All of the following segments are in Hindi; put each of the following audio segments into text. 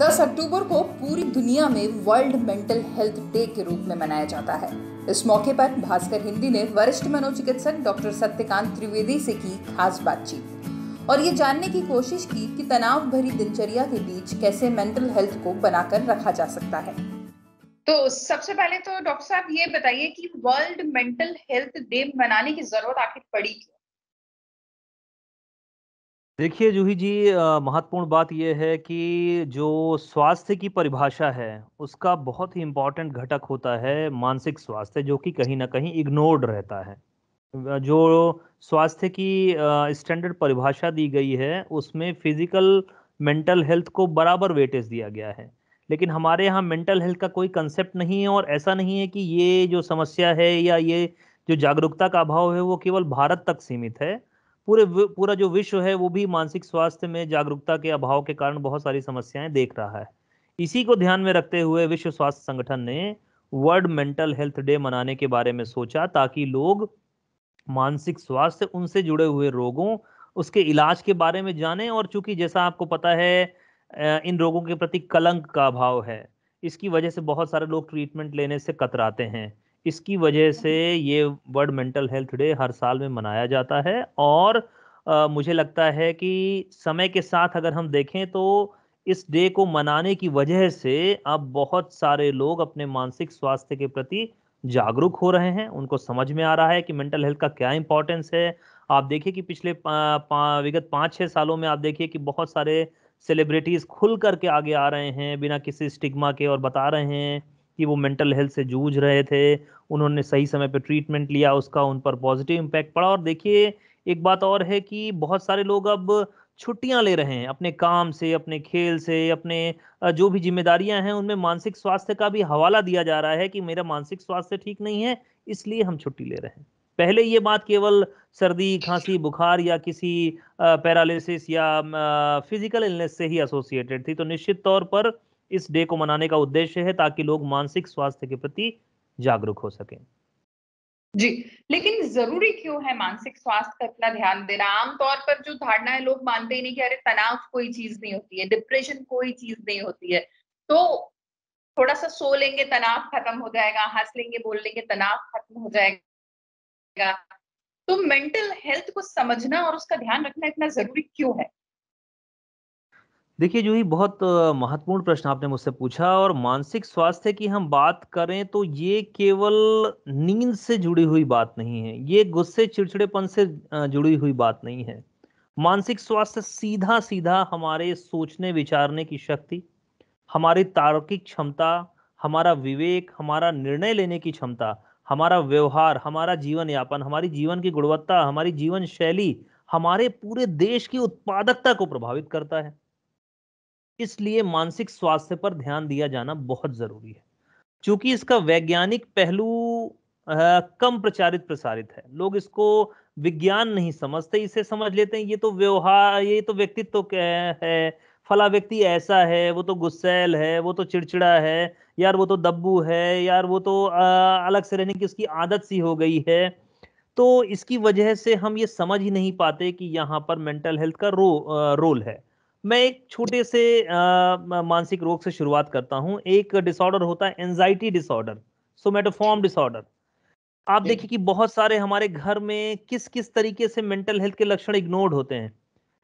10 अक्टूबर को पूरी दुनिया में वर्ल्ड मेंटल हेल्थ डे के रूप में मनाया जाता है इस मौके पर भास्कर हिंदी ने वरिष्ठ मनोचिकित्सक डॉक्टर सत्यकांत त्रिवेदी से की खास बातचीत और ये जानने की कोशिश की कि तनाव भरी दिनचर्या के बीच कैसे मेंटल हेल्थ को बनाकर रखा जा सकता है तो सबसे पहले तो डॉक्टर साहब ये बताइए कि वर्ल्ड मेंटल हेल्थ डे मनाने की जरूरत आखिर पड़ी क्यों देखिए जूही जी महत्वपूर्ण बात यह है कि जो स्वास्थ्य की परिभाषा है उसका बहुत ही इम्पोर्टेंट घटक होता है मानसिक स्वास्थ्य जो कि कहीं ना कहीं इग्नोर्ड रहता है जो स्वास्थ्य की स्टैंडर्ड परिभाषा दी गई है उसमें फिजिकल मेंटल हेल्थ को बराबर वेटेज दिया गया है लेकिन हमारे यहाँ मेंटल हेल्थ का कोई कंसेप्ट नहीं है और ऐसा नहीं है कि ये जो समस्या है या ये जो जागरूकता का अभाव है वो केवल भारत तक सीमित है पूरे पूरा जो विश्व है वो भी मानसिक स्वास्थ्य में जागरूकता के अभाव के कारण बहुत सारी समस्याएं देख रहा है इसी को ध्यान में रखते हुए विश्व स्वास्थ्य संगठन ने वर्ल्ड मेंटल हेल्थ डे मनाने के बारे में सोचा ताकि लोग मानसिक स्वास्थ्य उनसे जुड़े हुए रोगों उसके इलाज के बारे में जानें और चूंकि जैसा आपको पता है इन रोगों के प्रति कलंक का अभाव है इसकी वजह से बहुत सारे लोग ट्रीटमेंट लेने से कतराते हैं इसकी वजह से हम्म। ये वर्ल्ड मेंटल हेल्थ डे हर साल में मनाया जाता है और आ, मुझे लगता है कि समय के साथ अगर हम देखें तो इस डे को मनाने की वजह से अब बहुत सारे लोग अपने मानसिक स्वास्थ्य के प्रति जागरूक हो रहे हैं उनको समझ में आ रहा है कि मेंटल हेल्थ का क्या इंपॉर्टेंस है आप देखिए कि पिछले पा, पा, विगत पाँच छः सालों में आप देखिए कि बहुत सारे सेलिब्रिटीज़ खुल करके आगे आ रहे हैं बिना किसी स्टिग्मा के और बता रहे हैं कि वो मेंटल हेल्थ से जूझ रहे थे उन्होंने सही समय पर ट्रीटमेंट लिया उसका उन पर पॉजिटिव इम्पैक्ट पड़ा और देखिए एक बात और है कि बहुत सारे लोग अब छुट्टियां ले रहे हैं अपने काम से अपने खेल से अपने जो भी जिम्मेदारियां हैं उनमें मानसिक स्वास्थ्य का भी हवाला दिया जा रहा है कि मेरा मानसिक स्वास्थ्य ठीक नहीं है इसलिए हम छुट्टी ले रहे हैं पहले ये बात केवल सर्दी खांसी बुखार या किसी पैरालिसिस या फिजिकल इलनेस से ही एसोसिएटेड थी तो निश्चित तौर पर इस डे को मनाने का उद्देश्य है ताकि लोग मानसिक स्वास्थ्य के प्रति जागरूक हो सके जी लेकिन जरूरी क्यों है मानसिक स्वास्थ्य का इतना ध्यान देना आमतौर पर जो धारणा है लोग मानते ही नहीं कि अरे तनाव कोई चीज नहीं होती है डिप्रेशन कोई चीज नहीं होती है तो थोड़ा सा सो लेंगे तनाव खत्म हो जाएगा हंस लेंगे बोल लेंगे तनाव खत्म हो जाएगा तो मेंटल हेल्थ को समझना और उसका ध्यान रखना इतना जरूरी क्यों है देखिए जो ही बहुत महत्वपूर्ण प्रश्न आपने मुझसे पूछा और मानसिक स्वास्थ्य की हम बात करें तो ये केवल नींद से जुड़ी हुई बात नहीं है ये गुस्से चिड़चिड़ेपन से जुड़ी हुई बात नहीं है मानसिक स्वास्थ्य सीधा सीधा हमारे सोचने विचारने की शक्ति हमारी तार्किक क्षमता हमारा विवेक हमारा निर्णय लेने की क्षमता हमारा व्यवहार हमारा जीवन यापन हमारी जीवन की गुणवत्ता हमारी जीवन शैली हमारे पूरे देश की उत्पादकता को प्रभावित करता है इसलिए मानसिक स्वास्थ्य पर ध्यान दिया जाना बहुत जरूरी है क्योंकि इसका वैज्ञानिक पहलू कम प्रचारित प्रसारित है लोग इसको विज्ञान नहीं समझते इसे समझ लेते हैं ये तो व्यवहार ये तो व्यक्तित्व तो है फला व्यक्ति ऐसा है वो तो गुस्सेल है वो तो चिड़चिड़ा है यार वो तो दब्बू है यार वो तो आ, अलग से रहने की उसकी आदत सी हो गई है तो इसकी वजह से हम ये समझ ही नहीं पाते कि यहाँ पर मेंटल हेल्थ का रो, आ, रोल है मैं एक छोटे से मानसिक रोग से शुरुआत करता हूँ एक डिसऑर्डर होता है एनजाइटी डिसऑर्डर सोमेटोफॉर्म डिसऑर्डर आप देखिए कि बहुत सारे हमारे घर में किस किस तरीके से मेंटल हेल्थ के लक्षण इग्नोर्ड होते हैं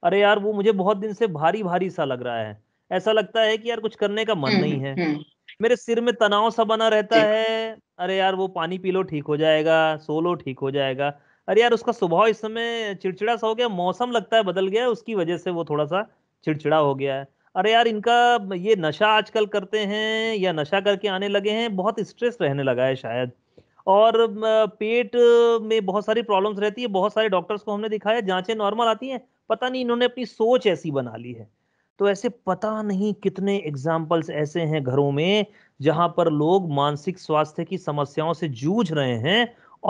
अरे यार वो मुझे बहुत दिन से भारी भारी सा लग रहा है ऐसा लगता है कि यार कुछ करने का मन नहीं है मेरे सिर में तनाव सा बना रहता है अरे यार वो पानी पी लो ठीक हो जाएगा सो लो ठीक हो जाएगा अरे यार उसका स्वभाव इस समय चिड़चिड़ा सा हो गया मौसम लगता है बदल गया उसकी वजह से वो थोड़ा सा चिड़चिड़ा हो गया है अरे यार इनका ये नशा आजकल करते हैं या नशा करके आने लगे हैं बहुत स्ट्रेस रहने लगा है शायद और पेट में बहुत सारी प्रॉब्लम्स रहती है बहुत सारे डॉक्टर्स को हमने दिखाया जांचें नॉर्मल आती हैं पता नहीं इन्होंने अपनी सोच ऐसी बना ली है तो ऐसे पता नहीं कितने एग्जाम्पल्स ऐसे हैं घरों में जहां पर लोग मानसिक स्वास्थ्य की समस्याओं से जूझ रहे हैं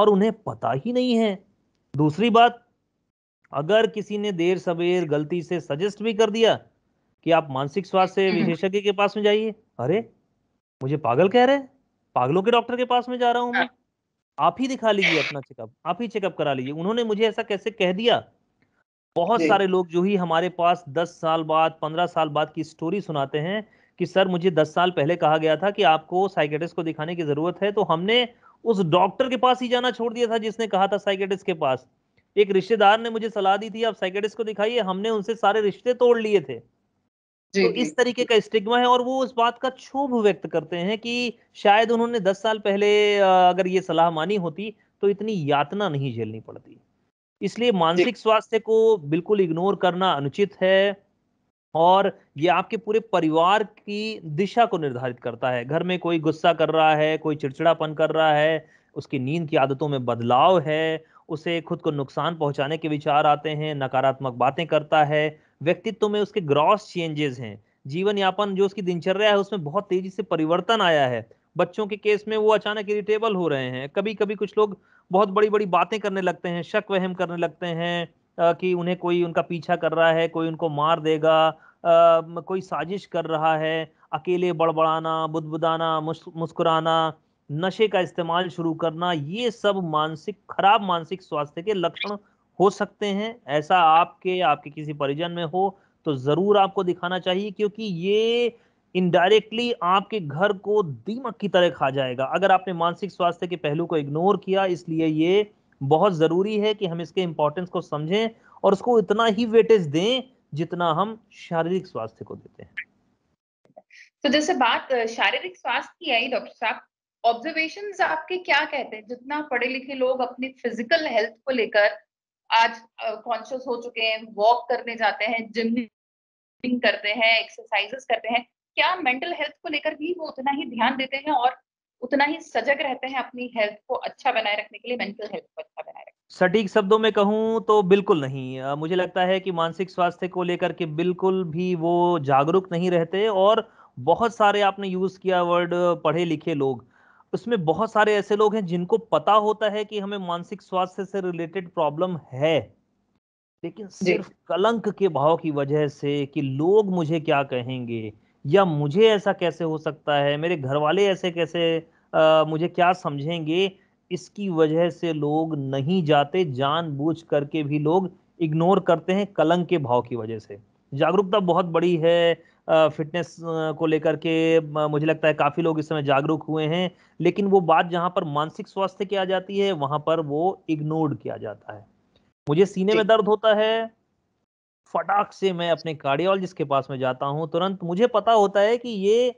और उन्हें पता ही नहीं है दूसरी बात अगर किसी ने देर सवेर गलती से सजेस्ट भी कर दिया कि आप मानसिक स्वास्थ्य हम्म। विशेषज्ञ के पास में जाइए अरे मुझे पागल कह रहे पागलों के डॉक्टर के पास में जा रहा हूँ मैं हाँ। आप ही दिखा लीजिए अपना चेकअप आप ही चेकअप करा लीजिए उन्होंने मुझे ऐसा कैसे कह दिया बहुत सारे लोग जो ही हमारे पास दस साल बाद पंद्रह साल बाद की स्टोरी सुनाते हैं कि सर मुझे दस साल पहले कहा गया था कि आपको साइकेटिस्ट को दिखाने की जरूरत है तो हमने उस डॉक्टर के पास ही जाना छोड़ दिया था जिसने कहा था साइकेटिस्ट के पास एक रिश्तेदार ने मुझे सलाह दी थी आप साइकेटिस्ट को दिखाइए हमने उनसे सारे रिश्ते तोड़ लिए थे तो इस तरीके का स्टिग्मा है और वो उस बात का क्षोभ व्यक्त करते हैं कि शायद उन्होंने दस साल पहले अगर ये सलाह मानी होती तो इतनी यातना नहीं झेलनी पड़ती इसलिए मानसिक स्वास्थ्य को बिल्कुल इग्नोर करना अनुचित है और ये आपके पूरे परिवार की दिशा को निर्धारित करता है घर में कोई गुस्सा कर रहा है कोई चिड़चिड़ापन कर रहा है उसकी नींद की आदतों में बदलाव है उसे खुद को नुकसान पहुंचाने के विचार आते हैं नकारात्मक बातें करता है व्यक्तित्व में उसके ग्रॉस चेंजेस हैं जीवन यापन जो उसकी दिनचर्या है उसमें बहुत तेजी से परिवर्तन आया है बच्चों के केस में वो अचानक इरिटेबल हो रहे हैं कभी कभी कुछ लोग बहुत बड़ी बड़ी बातें करने लगते हैं शक वहम करने लगते हैं कि उन्हें कोई उनका पीछा कर रहा है कोई उनको मार देगा कोई साजिश कर रहा है अकेले बड़बड़ाना बुदबुदाना मुस्कुराना नशे का इस्तेमाल शुरू करना ये सब मानसिक खराब मानसिक स्वास्थ्य के लक्षण हो सकते हैं ऐसा आपके आपके किसी परिजन में हो तो ज़रूर आपको दिखाना चाहिए क्योंकि ये इनडायरेक्टली आपके घर को दीमक की तरह खा जाएगा अगर आपने मानसिक स्वास्थ्य के पहलू को इग्नोर किया इसलिए ये बहुत ज़रूरी है कि हम इसके इंपॉर्टेंस को समझें और उसको इतना ही वेटेज दें जितना हम शारीरिक स्वास्थ्य को देते हैं तो जैसे बात शारीरिक स्वास्थ्य की आई डॉक्टर साहब ऑब्जर्वेशन आपके क्या कहते हैं जितना पढ़े लिखे लोग अपनी फिजिकल हेल्थ को लेकर आज कॉन्शियस uh, हो चुके हैं वॉक करने जाते हैं जिम करते हैं एक्सरसाइजेस करते हैं क्या मेंटल हेल्थ को लेकर भी वो उतना ही ध्यान देते हैं और उतना ही सजग रहते हैं अपनी हेल्थ को अच्छा बनाए रखने के लिए मेंटल हेल्थ को अच्छा बनाए रखने सटीक शब्दों में कहूँ तो बिल्कुल नहीं मुझे लगता है कि मानसिक स्वास्थ्य को लेकर के बिल्कुल भी वो जागरूक नहीं रहते और बहुत सारे आपने यूज किया वर्ड पढ़े लिखे लोग उसमें बहुत सारे ऐसे लोग हैं जिनको पता होता है कि हमें मानसिक स्वास्थ्य से रिलेटेड प्रॉब्लम है लेकिन सिर्फ कलंक के भाव की वजह से कि लोग मुझे क्या कहेंगे या मुझे ऐसा कैसे हो सकता है मेरे घर वाले ऐसे कैसे आ, मुझे क्या समझेंगे इसकी वजह से लोग नहीं जाते जानबूझ करके भी लोग इग्नोर करते हैं कलंक के भाव की वजह से जागरूकता बहुत बड़ी है फिटनेस को लेकर के मुझे लगता है काफ़ी लोग इस समय जागरूक हुए हैं लेकिन वो बात जहाँ पर मानसिक स्वास्थ्य की आ जाती है वहाँ पर वो इग्नोर्ड किया जाता है मुझे सीने में दर्द होता है फटाक से मैं अपने कार्डियोलॉजिस्ट के पास में जाता हूँ तुरंत मुझे पता होता है कि ये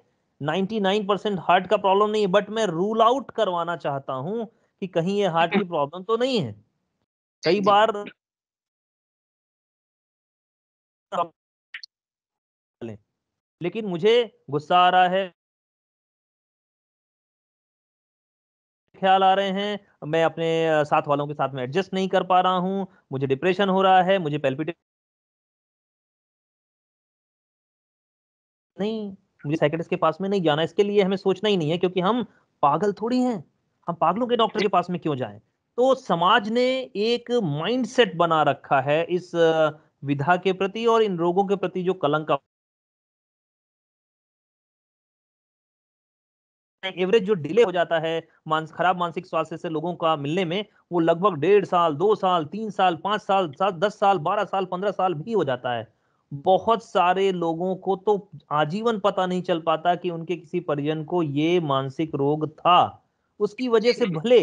99 परसेंट हार्ट का प्रॉब्लम नहीं है बट मैं रूल आउट करवाना चाहता हूँ कि कहीं ये हार्ट की प्रॉब्लम तो नहीं है कई बार लेकिन मुझे गुस्सा आ रहा है ख्याल आ रहे हैं मैं अपने साथ वालों के साथ में एडजस्ट नहीं कर पा रहा हूं मुझे डिप्रेशन हो रहा है मुझे पेल्पिटे नहीं मुझे साइकेटिस्ट के पास में नहीं जाना इसके लिए हमें सोचना ही नहीं है क्योंकि हम पागल थोड़ी हैं हम पागलों के डॉक्टर के पास में क्यों जाएं तो समाज ने एक माइंडसेट बना रखा है इस विधा के प्रति और इन रोगों के प्रति जो कलंक एवरेज जो डिले हो जाता है मानस खराब मानसिक स्वास्थ्य से लोगों का मिलने में वो लगभग डेढ़ साल दो साल तीन साल पाँच साल सात दस साल बारह साल पंद्रह साल भी हो जाता है बहुत सारे लोगों को तो आजीवन पता नहीं चल पाता कि उनके किसी परिजन को ये मानसिक रोग था उसकी वजह से भले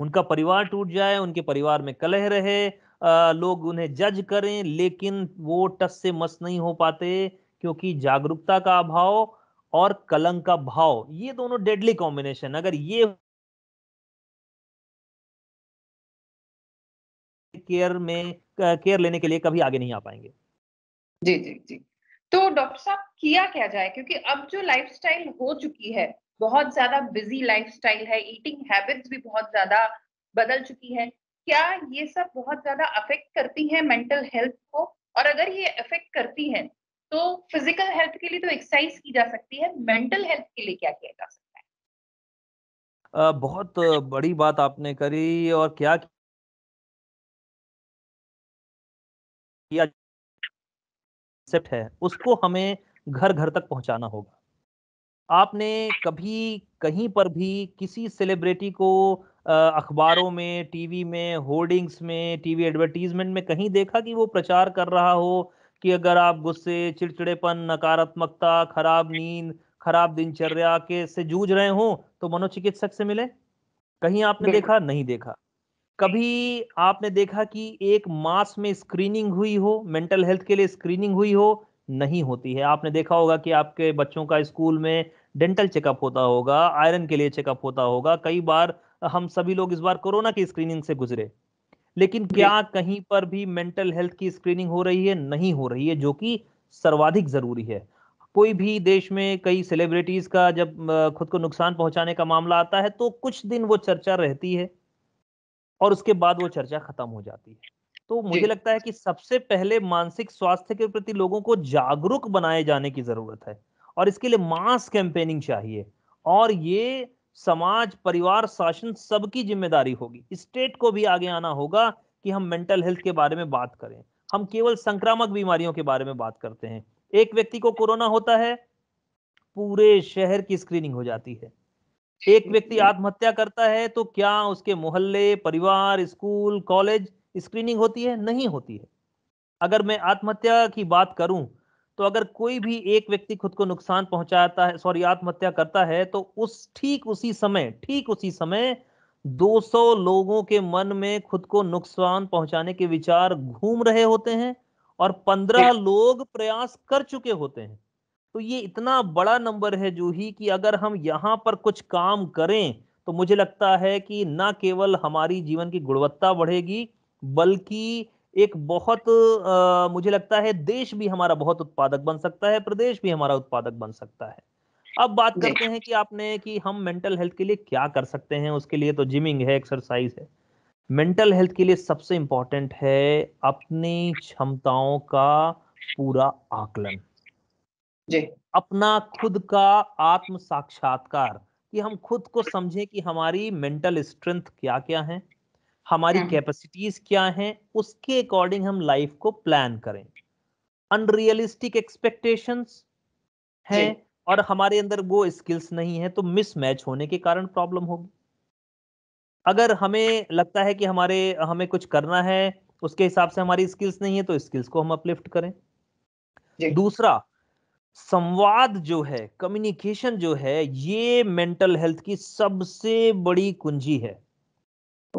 उनका परिवार टूट जाए उनके परिवार में कलह रहे आ, लोग उन्हें जज करें लेकिन वो टस से मस नहीं हो पाते क्योंकि जागरूकता का अभाव और कलंक का भाव ये दोनों डेडली कॉम्बिनेशन अगर ये केयर में केयर लेने के लिए कभी आगे नहीं आ पाएंगे जी जी जी तो डॉक्टर साहब किया क्या जाए क्योंकि अब जो लाइफस्टाइल हो चुकी है बहुत ज्यादा बिजी लाइफस्टाइल है ईटिंग हैबिट्स भी बहुत ज्यादा बदल चुकी है क्या ये सब बहुत ज्यादा अफेक्ट करती है मेंटल हेल्थ को और अगर ये अफेक्ट करती है तो फिजिकल हेल्थ के लिए तो एक्सरसाइज की जा सकती है मेंटल हेल्थ के लिए क्या किया जा सकता है बहुत बड़ी बात आपने करी और क्या किया है उसको हमें घर घर तक पहुंचाना होगा आपने कभी कहीं पर भी किसी सेलिब्रिटी को अखबारों में टीवी में होर्डिंग्स में टीवी एडवर्टीजमेंट में कहीं देखा कि वो प्रचार कर रहा हो कि अगर आप गुस्से चिड़चिड़ेपन नकारात्मकता खराब नींद खराब दिनचर्या के से जूझ रहे हो तो मनोचिकित्सक से मिले कहीं आपने देखा नहीं देखा कभी आपने देखा कि एक मास में स्क्रीनिंग हुई हो मेंटल हेल्थ के लिए स्क्रीनिंग हुई हो नहीं होती है आपने देखा होगा कि आपके बच्चों का स्कूल में डेंटल चेकअप होता होगा आयरन के लिए चेकअप होता होगा कई बार हम सभी लोग इस बार कोरोना की स्क्रीनिंग से गुजरे लेकिन क्या कहीं पर भी मेंटल हेल्थ की स्क्रीनिंग हो रही है नहीं हो रही है जो कि सर्वाधिक जरूरी है कोई भी देश में कई सेलिब्रिटीज का जब खुद को नुकसान पहुंचाने का मामला आता है तो कुछ दिन वो चर्चा रहती है और उसके बाद वो चर्चा खत्म हो जाती है तो मुझे लगता है कि सबसे पहले मानसिक स्वास्थ्य के प्रति लोगों को जागरूक बनाए जाने की जरूरत है और इसके लिए मास कैंपेनिंग चाहिए और ये समाज परिवार शासन सबकी जिम्मेदारी होगी स्टेट को भी आगे आना होगा कि हम मेंटल हेल्थ के बारे में बात करें हम केवल संक्रामक बीमारियों के बारे में बात करते हैं एक व्यक्ति को कोरोना होता है पूरे शहर की स्क्रीनिंग हो जाती है एक व्यक्ति आत्महत्या करता है तो क्या उसके मोहल्ले परिवार स्कूल कॉलेज स्क्रीनिंग होती है नहीं होती है अगर मैं आत्महत्या की बात करूं तो अगर कोई भी एक व्यक्ति खुद को नुकसान पहुंचाता है सॉरी आत्महत्या करता है तो उस ठीक उसी समय ठीक उसी समय 200 लोगों के मन में खुद को नुकसान पहुंचाने के विचार घूम रहे होते हैं और 15 लोग प्रयास कर चुके होते हैं तो ये इतना बड़ा नंबर है ही कि अगर हम यहाँ पर कुछ काम करें तो मुझे लगता है कि न केवल हमारी जीवन की गुणवत्ता बढ़ेगी बल्कि एक बहुत आ, मुझे लगता है देश भी हमारा बहुत उत्पादक बन सकता है प्रदेश भी हमारा उत्पादक बन सकता है अब बात करते हैं कि आपने कि हम मेंटल हेल्थ के लिए क्या कर सकते हैं उसके लिए तो जिमिंग है एक्सरसाइज है मेंटल हेल्थ के लिए सबसे इंपॉर्टेंट है अपनी क्षमताओं का पूरा आकलन जी अपना खुद का आत्म साक्षात्कार कि हम खुद को समझें कि हमारी मेंटल स्ट्रेंथ क्या क्या है हमारी कैपेसिटीज हाँ। क्या हैं उसके अकॉर्डिंग हम लाइफ को प्लान करें अनरियलिस्टिक एक्सपेक्टेशंस हैं और हमारे अंदर वो स्किल्स नहीं है तो मिसमैच होने के कारण प्रॉब्लम होगी अगर हमें लगता है कि हमारे हमें कुछ करना है उसके हिसाब से हमारी स्किल्स नहीं है तो स्किल्स को हम अपलिफ्ट करें दूसरा संवाद जो है कम्युनिकेशन जो है ये मेंटल हेल्थ की सबसे बड़ी कुंजी है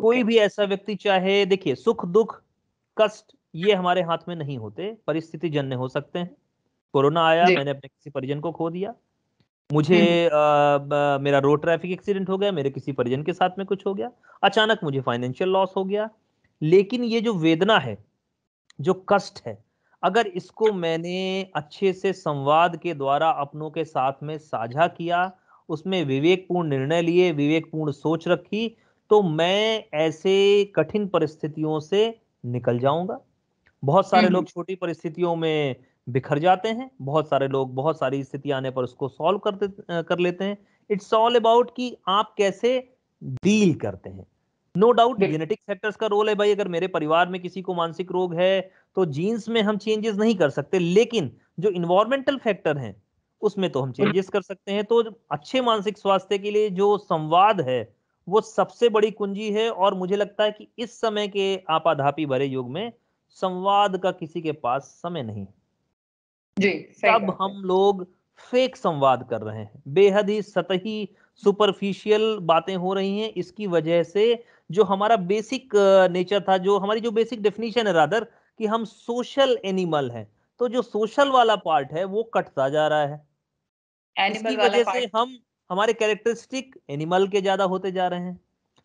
कोई भी ऐसा व्यक्ति चाहे देखिए सुख दुख कष्ट ये हमारे हाथ में नहीं होते परिस्थिति जन्य हो सकते हैं कोरोना आया मैंने अपने किसी परिजन को खो दिया मुझे आ, हम्म। आ, मेरा रोड ट्रैफिक एक्सीडेंट हो गया मेरे किसी परिजन के साथ में कुछ हो गया अचानक मुझे फाइनेंशियल लॉस हो गया लेकिन ये जो वेदना है जो कष्ट है अगर इसको मैंने अच्छे से संवाद के द्वारा अपनों के साथ में साझा किया उसमें विवेकपूर्ण निर्णय लिए विवेकपूर्ण सोच रखी तो मैं ऐसे कठिन परिस्थितियों से निकल जाऊंगा बहुत सारे लोग छोटी परिस्थितियों में बिखर जाते हैं बहुत सारे लोग बहुत सारी स्थिति आने पर उसको सॉल्व करते कर लेते हैं इट्स ऑल अबाउट कि आप कैसे डील करते हैं नो डाउट जेनेटिक फैक्टर्स का रोल है भाई अगर मेरे परिवार में किसी को मानसिक रोग है तो जीन्स में हम चेंजेस नहीं कर सकते लेकिन जो इन्वायरमेंटल फैक्टर हैं उसमें तो हम चेंजेस कर सकते हैं तो अच्छे मानसिक स्वास्थ्य के लिए जो संवाद है वो सबसे बड़ी कुंजी है और मुझे लगता है कि इस समय के आपाधापी भरे युग में संवाद का किसी के पास समय नहीं जी अब हम लोग फेक संवाद कर रहे हैं बेहद ही सतही सुपरफिशियल बातें हो रही हैं इसकी वजह से जो हमारा बेसिक नेचर था जो हमारी जो बेसिक डेफिनेशन है रादर कि हम सोशल एनिमल हैं तो जो सोशल वाला पार्ट है वो कटता जा रहा है Animal इसकी वजह से हम हमारे कैरेक्टरिस्टिक एनिमल के ज्यादा होते जा रहे हैं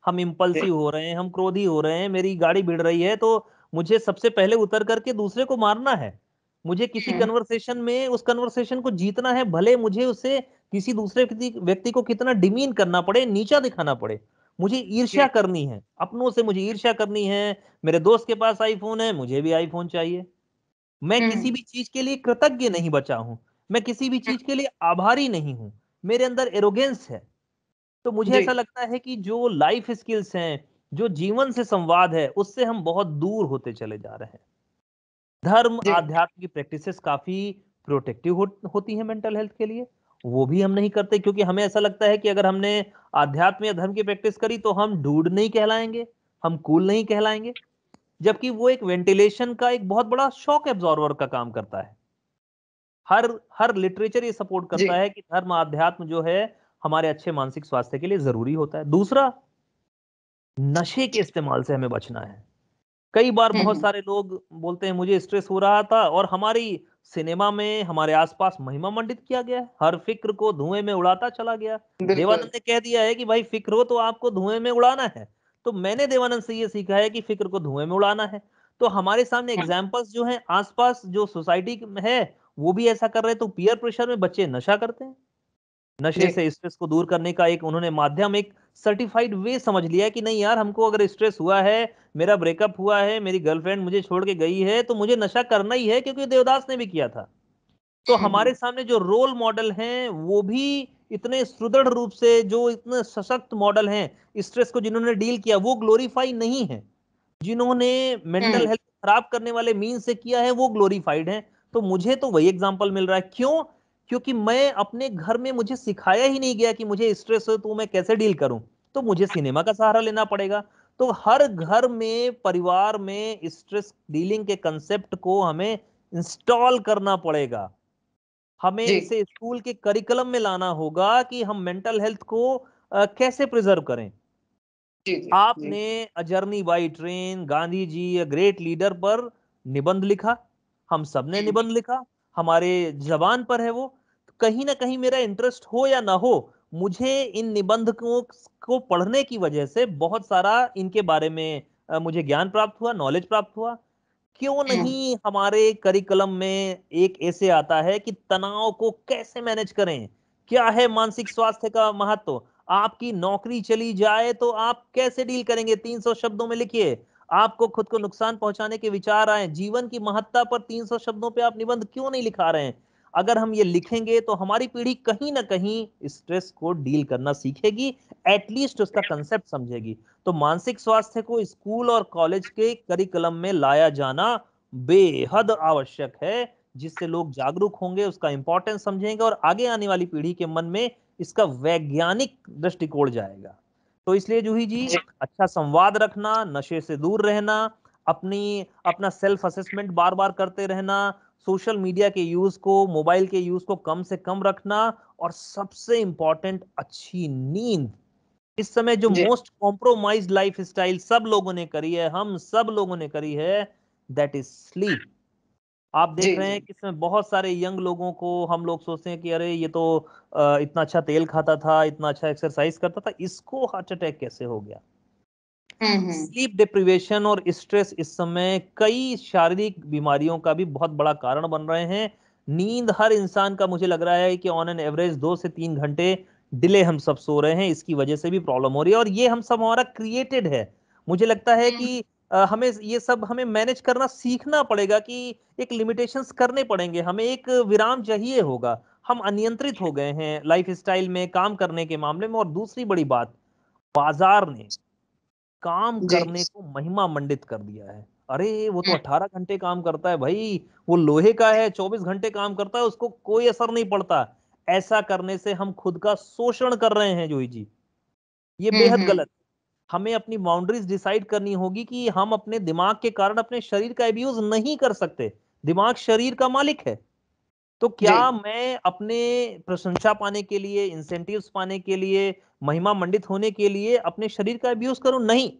हम इम्पल्सिव हो रहे हैं हम क्रोधी हो रहे हैं मेरी गाड़ी भिड़ रही है तो मुझे सबसे पहले उतर करके दूसरे को मारना है मुझे किसी कन्वर्सेशन हम्म। में उस कन्वर्सेशन को जीतना है भले मुझे उसे किसी दूसरे व्यक्ति को कितना डिमीन करना पड़े नीचा दिखाना पड़े मुझे ईर्ष्या करनी है अपनों से मुझे ईर्ष्या करनी है मेरे दोस्त के पास आईफोन है मुझे भी आईफोन चाहिए मैं किसी हम्म। भी चीज के लिए कृतज्ञ नहीं बचा हूँ मैं किसी भी चीज हम्म। के लिए आभारी नहीं हूँ मेरे अंदर एरोगेंस है तो मुझे ऐसा लगता है कि जो लाइफ स्किल्स हैं जो जीवन से संवाद है उससे हम बहुत दूर होते चले जा रहे हैं धर्म आध्यात्म की प्रैक्टिसेस काफी प्रोटेक्टिव हो, होती है मेंटल हेल्थ के लिए वो भी हम नहीं करते क्योंकि हमें ऐसा लगता है कि अगर हमने आध्यात्म या धर्म की प्रैक्टिस करी तो हम डूड नहीं कहलाएंगे हम कूल नहीं कहलाएंगे जबकि वो एक वेंटिलेशन का एक बहुत बड़ा शॉक एब्जॉर्वर का काम करता है हर हर लिटरेचर ये सपोर्ट करता है कि धर्म अध्यात्म जो है हमारे अच्छे मानसिक स्वास्थ्य के लिए जरूरी होता है दूसरा नशे के इस्तेमाल से हमें बचना है कई बार हम्म, बहुत हम्म। सारे लोग बोलते हैं मुझे स्ट्रेस हो रहा था और हमारी सिनेमा में हमारे आसपास महिमा मंडित किया गया हर फिक्र को धुएं में उड़ाता चला गया देवानंद ने कह दिया है कि भाई फिक्र हो तो आपको धुएं में उड़ाना है तो मैंने देवानंद से ये सीखा है कि फिक्र को धुएं में उड़ाना है तो हमारे सामने एग्जाम्पल्स हाँ। जो है आसपास जो सोसाइटी है वो भी ऐसा कर रहे हैं तो पीयर प्रेशर में बच्चे नशा करते हैं नशे से स्ट्रेस को दूर करने का एक उन्होंने माध्यम एक सर्टिफाइड वे समझ लिया कि नहीं यार हमको अगर स्ट्रेस हुआ है मेरा ब्रेकअप हुआ है मेरी गर्लफ्रेंड मुझे छोड़ के गई है तो मुझे नशा करना ही है क्योंकि देवदास ने भी किया था तो हम्म, हमारे हम्म। सामने जो रोल मॉडल हैं वो भी इतने सुदृढ़ रूप से जो इतने सशक्त मॉडल हैं स्ट्रेस को जिन्होंने डील किया वो ग्लोरीफाई नहीं है जिन्होंने मेंटल हेल्थ हम्म। खराब करने वाले मीन से किया है वो ग्लोरीफाइड है तो मुझे तो वही एग्जाम्पल मिल रहा है क्यों क्योंकि मैं अपने घर में मुझे सिखाया ही नहीं गया कि मुझे स्ट्रेस हो तो मैं कैसे डील करूं तो मुझे सिनेमा का सहारा लेना पड़ेगा तो हर घर में परिवार में स्ट्रेस डीलिंग के कंसेप्ट को हमें इंस्टॉल करना पड़ेगा हमें इसे स्कूल के करिकुलम में लाना होगा कि हम मेंटल हेल्थ को आ, कैसे प्रिजर्व करें जी, जी, आपने a journey journey by train Gandhi ji great leader पर निबंध लिखा हम सब ने निबंध लिखा हमारे जबान पर है वो तो कहीं ना कहीं मेरा इंटरेस्ट हो या ना हो मुझे इन निबंधकों को पढ़ने की वजह से बहुत सारा इनके बारे में मुझे ज्ञान प्राप्त हुआ नॉलेज प्राप्त हुआ क्यों नहीं हमारे करिकुलम में एक ऐसे आता है कि तनाव को कैसे मैनेज करें क्या है मानसिक स्वास्थ्य का महत्व आपकी नौकरी चली जाए तो आप कैसे डील करेंगे 300 शब्दों में लिखिए आपको खुद को नुकसान पहुंचाने के विचार आए जीवन की महत्ता पर 300 शब्दों पे आप निबंध क्यों नहीं लिखा रहे हैं अगर हम ये लिखेंगे तो हमारी पीढ़ी कहीं ना कहीं स्ट्रेस को डील करना सीखेगी एटलीस्ट उसका कंसेप्ट समझेगी तो मानसिक स्वास्थ्य को स्कूल और कॉलेज के करिकुलम में लाया जाना बेहद आवश्यक है जिससे लोग जागरूक होंगे उसका इंपॉर्टेंस समझेंगे और आगे आने वाली पीढ़ी के मन में इसका वैज्ञानिक दृष्टिकोण जाएगा तो इसलिए जूही जी अच्छा संवाद रखना नशे से दूर रहना अपनी अपना सेल्फ असेसमेंट बार बार करते रहना सोशल मीडिया के यूज को मोबाइल के यूज को कम से कम रखना और सबसे इंपॉर्टेंट अच्छी नींद इस समय जो मोस्ट कॉम्प्रोमाइज लाइफ स्टाइल सब लोगों ने करी है हम सब लोगों ने करी है दैट इज स्लीप आप देख रहे हैं कि इसमें बहुत सारे यंग लोगों को हम लोग सोचते हैं कि अरे ये तो इतना अच्छा तेल खाता था इतना अच्छा एक्सरसाइज करता था इसको हार्ट अटैक कैसे हो गया स्लीप डिप्रिवेशन और स्ट्रेस इस समय कई शारीरिक बीमारियों का भी बहुत बड़ा कारण बन रहे हैं नींद हर इंसान का मुझे लग रहा है कि ऑन एन एवरेज दो से तीन घंटे डिले हम सब सो रहे हैं इसकी वजह से भी प्रॉब्लम हो रही है और ये हम सब हमारा क्रिएटेड है मुझे लगता है कि हमें ये सब हमें मैनेज करना सीखना पड़ेगा कि एक लिमिटेशंस करने पड़ेंगे हमें एक विराम चाहिए होगा हम अनियंत्रित हो गए हैं लाइफ स्टाइल में काम करने के मामले में और दूसरी बड़ी बात बाजार ने काम करने को महिमा मंडित कर दिया है अरे वो तो 18 हम्म। घंटे काम करता है भाई वो लोहे का है 24 घंटे काम करता है उसको कोई असर नहीं पड़ता ऐसा करने से हम खुद का शोषण कर रहे हैं जोई जी ये हम्म, बेहद हम्म। गलत हमें अपनी बाउंड्रीज डिसाइड करनी होगी कि हम अपने दिमाग के कारण अपने शरीर का एब्यूज नहीं कर सकते दिमाग शरीर का मालिक है तो क्या मैं अपने प्रशंसा पाने के लिए इंसेंटिव्स पाने के लिए महिमा मंडित होने के लिए अपने शरीर का अब्यूज करूं नहीं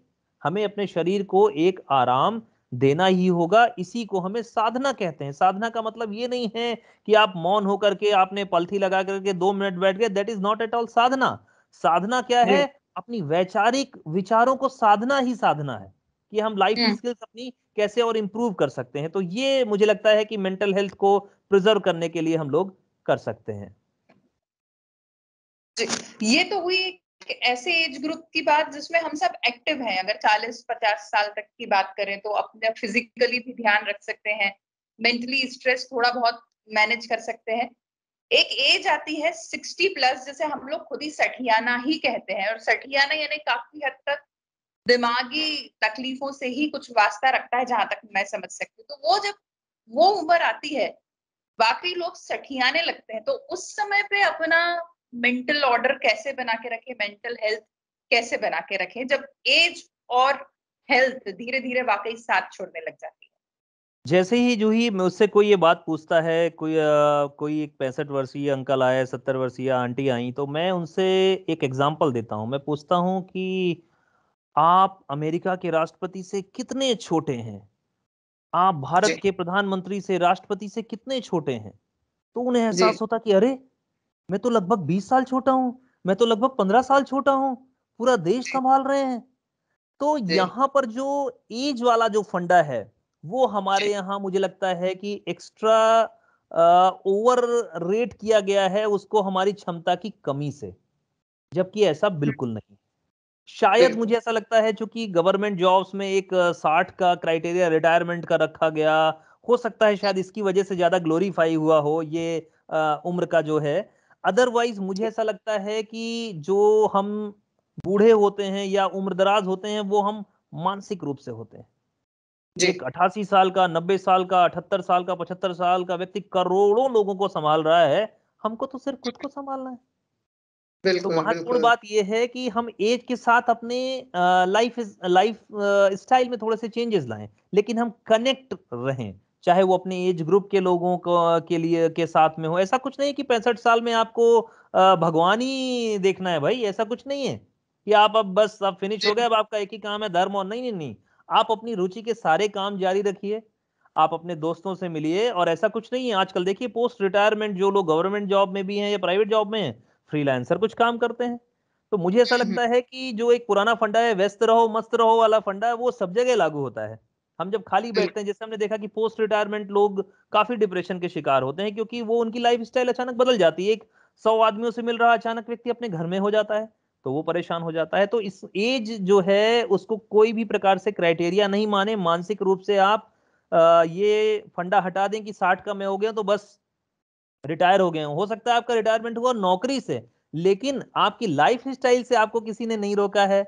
हमें अपने शरीर को एक आराम देना ही होगा इसी को हमें साधना कहते हैं साधना का मतलब ये नहीं है कि आप मौन होकर के आपने पलथी लगा करके दो मिनट बैठ गए that is not at all साधना साधना क्या है अपनी वैचारिक विचारों को साधना ही साधना है कि हम लाइफ स्किल्स हम्म। अपनी कैसे और इम्प्रूव कर सकते हैं तो ये मुझे लगता है कि मेंटल हेल्थ को प्रिजर्व करने के लिए हम लोग कर सकते हैं ये तो हुई ऐसे एज ग्रुप की बात जिसमें हम सब एक्टिव हैं अगर 40-50 साल तक की बात करें तो अपना फिजिकली भी ध्यान रख सकते हैं मेंटली स्ट्रेस थोड़ा बहुत मैनेज कर सकते हैं एक एज आती है सिक्सटी प्लस जिसे हम लोग खुद ही सठियाना ही कहते हैं और सठियाना यानी काफी हद तक दिमागी तकलीफों से ही कुछ वास्ता रखता है जहां तक मैं समझ सकती हूँ तो वो जब वो उम्र आती है बाकी लोग सठियाने लगते हैं तो उस समय पे अपना मेंटल ऑर्डर कैसे बना के रखें मेंटल हेल्थ कैसे बना के रखें जब एज और हेल्थ धीरे धीरे वाकई साथ छोड़ने लग जाती है जैसे ही जो ही मुझसे कोई ये बात पूछता है कोई आ, कोई एक पैंसठ वर्षीय अंकल आया सत्तर वर्षीय आंटी आई तो मैं उनसे एक एग्जाम्पल देता हूँ मैं पूछता हूँ कि आप अमेरिका के राष्ट्रपति से कितने छोटे हैं आप भारत के प्रधानमंत्री से राष्ट्रपति से कितने छोटे हैं तो उन्हें एहसास होता कि अरे मैं तो लगभग बीस साल छोटा हूँ मैं तो लगभग पंद्रह साल छोटा हूँ पूरा देश संभाल रहे हैं तो यहाँ पर जो एज वाला जो फंडा है वो हमारे यहाँ मुझे लगता है कि एक्स्ट्रा ओवर रेट किया गया है उसको हमारी क्षमता की कमी से जबकि ऐसा बिल्कुल नहीं शायद मुझे ऐसा लगता है चूंकि गवर्नमेंट जॉब्स में एक साठ का क्राइटेरिया रिटायरमेंट का रखा गया हो सकता है शायद इसकी वजह से ज्यादा ग्लोरीफाई हुआ हो ये आ, उम्र का जो है अदरवाइज मुझे ऐसा लगता है कि जो हम बूढ़े होते हैं या उम्रदराज होते हैं वो हम मानसिक रूप से होते हैं एक अठासी साल का नब्बे साल का अठहत्तर साल का पचहत्तर साल का व्यक्ति करोड़ों लोगों को संभाल रहा है हमको तो सिर्फ खुद को संभालना है तो बिल्कुल तो महत्वपूर्ण बात यह है कि हम एज के साथ अपने लाइफ लाइफ स्टाइल में थोड़े से चेंजेस लाएं लेकिन हम कनेक्ट रहें चाहे वो अपने एज ग्रुप के लोगों को के लिए के साथ में हो ऐसा कुछ नहीं कि पैंसठ साल में आपको भगवान ही देखना है भाई ऐसा कुछ नहीं है कि आप अब बस अब फिनिश हो गए अब आपका एक ही काम है धर्म और नहीं नहीं नहीं आप अपनी रुचि के सारे काम जारी रखिए आप अपने दोस्तों से मिलिए और ऐसा कुछ नहीं है आजकल देखिए पोस्ट रिटायरमेंट जो लोग गवर्नमेंट जॉब में भी हैं या प्राइवेट जॉब में हैं फ्रीलांसर कुछ काम करते हैं तो मुझे ऐसा हम्म। लगता है कि जो एक पुराना फंडा है व्यस्त रहो मस्त रहो वाला फंडा है वो सब जगह लागू होता है हम जब खाली बैठते हैं जैसे हमने देखा कि पोस्ट रिटायरमेंट लोग काफी डिप्रेशन के शिकार होते हैं क्योंकि वो उनकी लाइफ स्टाइल अचानक बदल जाती है एक सौ आदमियों से मिल रहा अचानक व्यक्ति अपने घर में हो जाता है तो वो परेशान हो जाता है तो इस एज जो है उसको कोई भी प्रकार से क्राइटेरिया नहीं माने मानसिक रूप से आप ये फंडा हटा दें कि साठ का मैं हो गया तो बस रिटायर हो गए हो सकता है आपका रिटायरमेंट हुआ नौकरी से लेकिन आपकी लाइफ स्टाइल से आपको किसी ने नहीं रोका है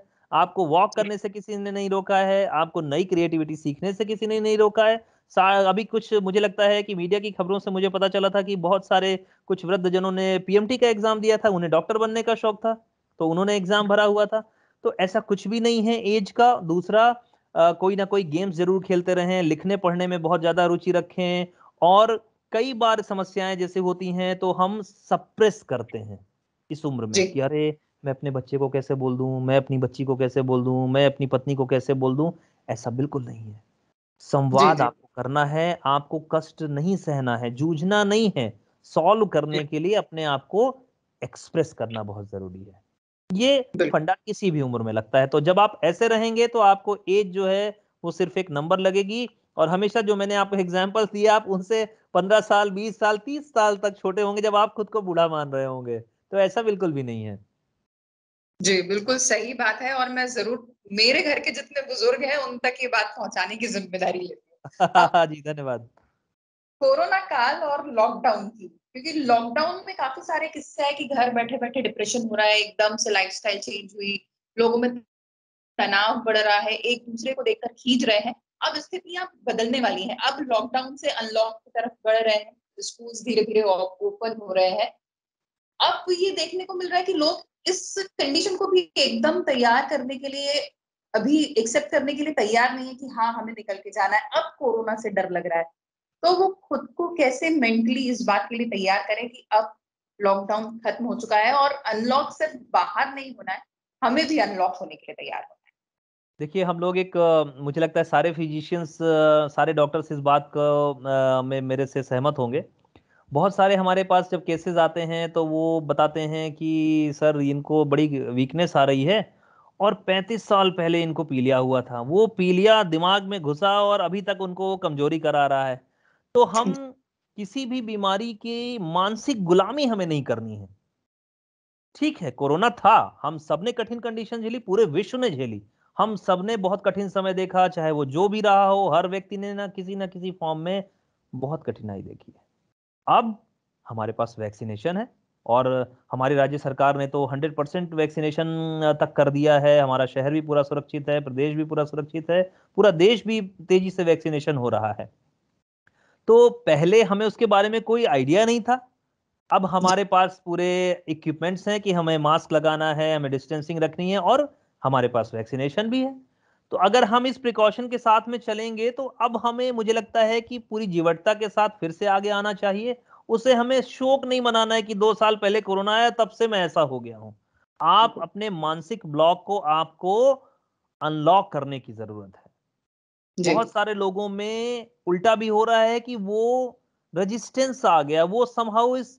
आपको वॉक करने से किसी ने नहीं रोका है आपको नई क्रिएटिविटी सीखने से किसी ने नहीं रोका है अभी कुछ मुझे लगता है कि मीडिया की खबरों से मुझे पता चला था कि बहुत सारे कुछ वृद्ध जनों ने पीएमटी का एग्जाम दिया था उन्हें डॉक्टर बनने का शौक था तो उन्होंने एग्जाम भरा हुआ था तो ऐसा कुछ भी नहीं है एज का दूसरा आ, कोई ना कोई गेम जरूर खेलते रहें लिखने पढ़ने में बहुत ज्यादा रुचि रखें और कई बार समस्याएं जैसे होती हैं तो हम सप्रेस करते हैं इस उम्र में कि अरे मैं अपने बच्चे को कैसे बोल दूं मैं अपनी बच्ची को कैसे बोल दूं मैं अपनी पत्नी को कैसे बोल दूं ऐसा बिल्कुल नहीं है संवाद आपको करना है आपको कष्ट नहीं सहना है जूझना नहीं है सॉल्व करने के लिए अपने आप को एक्सप्रेस करना बहुत जरूरी है ये फंडा किसी भी उम्र में लगता है तो जब आप ऐसे रहेंगे तो आपको एज जो है वो सिर्फ एक नंबर लगेगी और हमेशा जो मैंने आपको एग्जाम्पल दिए आप उनसे पंद्रह साल बीस साल तीस साल तक छोटे होंगे जब आप खुद को बूढ़ा मान रहे होंगे तो ऐसा बिल्कुल भी नहीं है जी बिल्कुल सही बात है और मैं जरूर मेरे घर के जितने बुजुर्ग हैं उन तक ये बात पहुंचाने की जिम्मेदारी लेती हूँ जी धन्यवाद कोरोना काल और लॉकडाउन की क्योंकि लॉकडाउन में काफी सारे किस्से हैं कि घर बैठे बैठे डिप्रेशन हो रहा है एकदम से लाइफस्टाइल चेंज हुई लोगों में तनाव बढ़ रहा है एक दूसरे को देखकर खींच रहे हैं अब स्थितियां बदलने वाली हैं अब लॉकडाउन से अनलॉक की तरफ बढ़ रहे हैं स्कूल धीरे धीरे ओपन हो रहे हैं अब ये देखने को मिल रहा है कि लोग इस कंडीशन को भी एकदम तैयार करने के लिए अभी एक्सेप्ट करने के लिए तैयार नहीं है कि हाँ हमें निकल के जाना है अब कोरोना से डर लग रहा है तो वो खुद को कैसे मेंटली इस बात के लिए तैयार करें कि अब लॉकडाउन खत्म हो चुका है और अनलॉक सिर्फ बाहर नहीं होना है हमें भी अनलॉक होने के लिए तैयार होना है देखिए हम लोग एक मुझे लगता है सारे फिजिशियंस सारे डॉक्टर्स इस बात को में मेरे से सहमत होंगे बहुत सारे हमारे पास जब केसेस आते हैं तो वो बताते हैं कि सर इनको बड़ी वीकनेस आ रही है और 35 साल पहले इनको पीलिया हुआ था वो पीलिया दिमाग में घुसा और अभी तक उनको कमजोरी करा रहा है तो हम किसी भी बीमारी की मानसिक गुलामी हमें नहीं करनी है ठीक है कोरोना था हम सबने कठिन कंडीशन झेली पूरे विश्व ने झेली हम सबने बहुत कठिन समय देखा चाहे वो जो भी रहा हो हर व्यक्ति ने ना किसी ना किसी फॉर्म में बहुत कठिनाई देखी है अब हमारे पास वैक्सीनेशन है और हमारी राज्य सरकार ने तो 100 परसेंट वैक्सीनेशन तक कर दिया है हमारा शहर भी पूरा सुरक्षित है प्रदेश भी पूरा सुरक्षित है पूरा देश भी तेजी से वैक्सीनेशन हो रहा है तो पहले हमें उसके बारे में कोई आइडिया नहीं था अब हमारे पास पूरे इक्विपमेंट्स हैं कि हमें मास्क लगाना है हमें डिस्टेंसिंग रखनी है और हमारे पास वैक्सीनेशन भी है तो अगर हम इस प्रिकॉशन के साथ में चलेंगे तो अब हमें मुझे लगता है कि पूरी जीवटता के साथ फिर से आगे आना चाहिए उसे हमें शोक नहीं मनाना है कि दो साल पहले कोरोना आया तब से मैं ऐसा हो गया हूं आप अपने मानसिक ब्लॉक को आपको अनलॉक करने की जरूरत है बहुत सारे लोगों में उल्टा भी हो रहा है कि वो रेजिस्टेंस आ गया वो समहाउ इस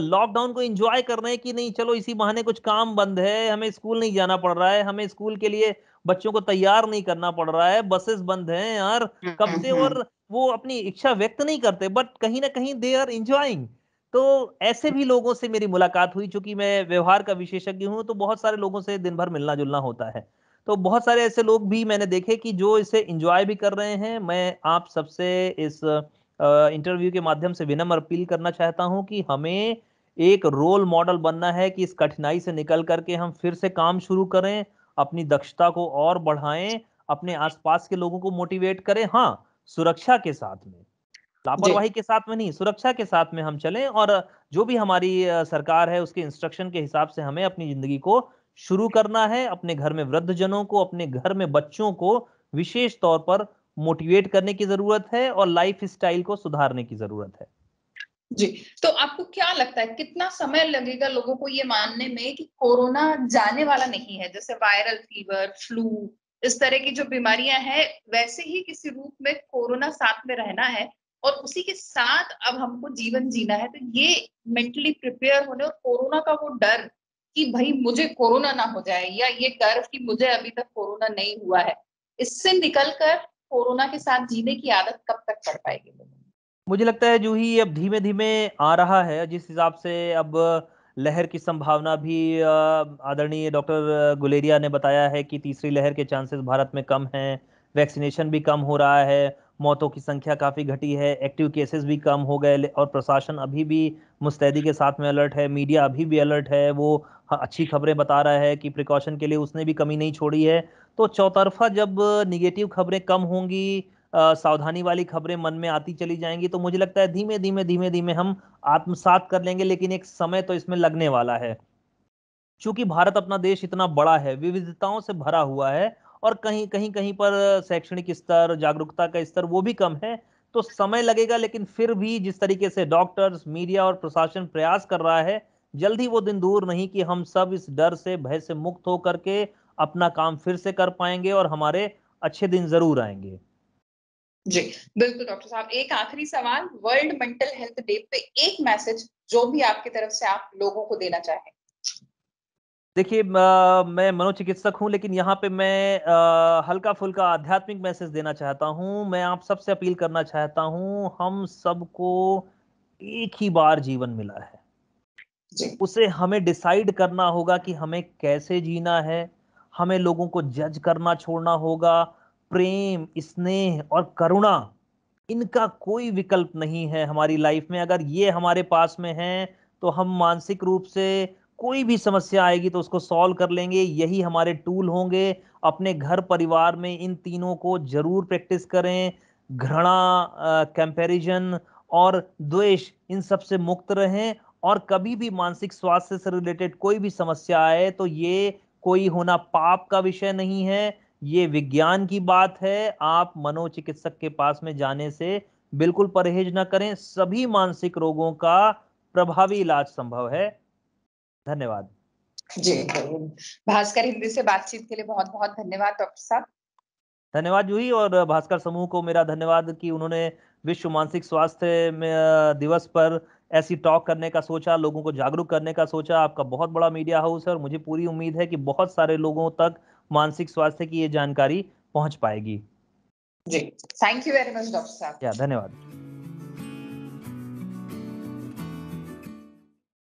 लॉकडाउन को एंजॉय कर रहे हैं कि नहीं चलो इसी बहाने कुछ काम बंद है हमें स्कूल नहीं जाना पड़ रहा है हमें स्कूल के लिए बच्चों को तैयार नहीं करना पड़ रहा है बसेस बंद हैं यार हम्म, कब से हम्म, और हम्म। वो अपनी इच्छा व्यक्त नहीं करते बट कहीं ना कहीं दे आर इंजॉइंग तो ऐसे भी लोगों से मेरी मुलाकात हुई चूंकि मैं व्यवहार का विशेषज्ञ हूँ तो बहुत सारे लोगों से दिन भर मिलना जुलना होता है तो बहुत सारे ऐसे लोग भी मैंने देखे कि जो इसे इंजॉय भी कर रहे हैं मैं आप सबसे इस इंटरव्यू के माध्यम से विनम्र अपील करना चाहता हूं कि हमें एक रोल मॉडल बनना है कि इस कठिनाई से निकल करके हम फिर से काम शुरू करें अपनी दक्षता को और बढ़ाएं अपने आसपास के लोगों को मोटिवेट करें हाँ सुरक्षा के साथ में लापरवाही के साथ में नहीं सुरक्षा के साथ में हम चलें और जो भी हमारी सरकार है उसके इंस्ट्रक्शन के हिसाब से हमें अपनी जिंदगी को शुरू करना है अपने घर में वृद्ध जनों को अपने घर में बच्चों को विशेष तौर पर मोटिवेट करने की जरूरत है और लाइफ स्टाइल को सुधारने की जरूरत है जी तो आपको क्या लगता है कितना समय लगेगा लोगों को ये मानने में कि कोरोना जाने वाला नहीं है जैसे वायरल फीवर फ्लू इस तरह की जो बीमारियां हैं वैसे ही किसी रूप में कोरोना साथ में रहना है और उसी के साथ अब हमको जीवन जीना है तो ये मेंटली प्रिपेयर होने और कोरोना का वो डर कि भाई मुझे कोरोना ना हो जाए या ये कर्व कि मुझे अभी तक कोरोना नहीं हुआ है इससे निकलकर कोरोना के साथ जीने की आदत कब तक पड़ पाएगी मुझे लगता है जो ही अब धीमे धीमे आ रहा है जिस हिसाब से अब लहर की संभावना भी आदरणीय डॉक्टर गुलेरिया ने बताया है कि तीसरी लहर के चांसेस भारत में कम हैं वैक्सीनेशन भी कम हो रहा है मौतों की संख्या काफ़ी घटी है एक्टिव केसेस भी कम हो गए और प्रशासन अभी भी मुस्तैदी के साथ में अलर्ट है मीडिया अभी भी अलर्ट है वो हाँ, अच्छी खबरें बता रहा है कि प्रिकॉशन के लिए उसने भी कमी नहीं छोड़ी है तो चौतरफा जब निगेटिव खबरें कम होंगी सावधानी वाली खबरें मन में आती चली जाएंगी तो मुझे लगता है धीमे धीमे धीमे धीमे हम आत्मसात कर लेंगे लेकिन एक समय तो इसमें लगने वाला है चूंकि भारत अपना देश इतना बड़ा है विविधताओं से भरा हुआ है और कहीं कहीं कहीं पर शैक्षणिक स्तर जागरूकता का स्तर वो भी कम है तो समय लगेगा लेकिन फिर भी जिस तरीके से डॉक्टर्स मीडिया और प्रशासन प्रयास कर रहा है जल्दी वो दिन दूर नहीं कि हम सब इस डर से भय से मुक्त होकर के अपना काम फिर से कर पाएंगे और हमारे अच्छे दिन जरूर आएंगे जी बिल्कुल डॉक्टर साहब एक आखिरी सवाल वर्ल्ड मेंटल हेल्थ डे पे एक मैसेज जो भी आपकी तरफ से आप लोगों को देना चाहें देखिए मैं मनोचिकित्सक हूं लेकिन यहाँ पे मैं आ, हल्का फुल्का आध्यात्मिक मैसेज देना चाहता हूँ मैं आप सबसे अपील करना चाहता हूँ हम सबको एक ही बार जीवन मिला है उसे हमें डिसाइड करना होगा कि हमें कैसे जीना है हमें लोगों को जज करना छोड़ना होगा प्रेम स्नेह और करुणा इनका कोई विकल्प नहीं है हमारी लाइफ में अगर ये हमारे पास में है तो हम मानसिक रूप से कोई भी समस्या आएगी तो उसको सॉल्व कर लेंगे यही हमारे टूल होंगे अपने घर परिवार में इन तीनों को जरूर प्रैक्टिस करें घृणा कंपैरिजन और द्वेष इन सब से मुक्त रहें और कभी भी मानसिक स्वास्थ्य से रिलेटेड कोई भी समस्या आए तो ये कोई होना पाप का विषय नहीं है ये विज्ञान की बात है आप मनोचिकित्सक के पास में जाने से बिल्कुल परहेज ना करें सभी मानसिक रोगों का प्रभावी इलाज संभव है धन्यवाद जी भास्कर हिंदी से बातचीत के लिए बहुत बहुत धन्यवाद डॉक्टर साहब धन्यवाद जूही और भास्कर समूह को मेरा धन्यवाद कि उन्होंने विश्व मानसिक स्वास्थ्य दिवस पर ऐसी टॉक करने का सोचा लोगों को जागरूक करने का सोचा आपका बहुत बड़ा मीडिया हाउस है और मुझे पूरी उम्मीद है कि बहुत सारे लोगों तक मानसिक स्वास्थ्य की ये जानकारी पहुंच पाएगी जी thank you very much doctor साहब धन्यवाद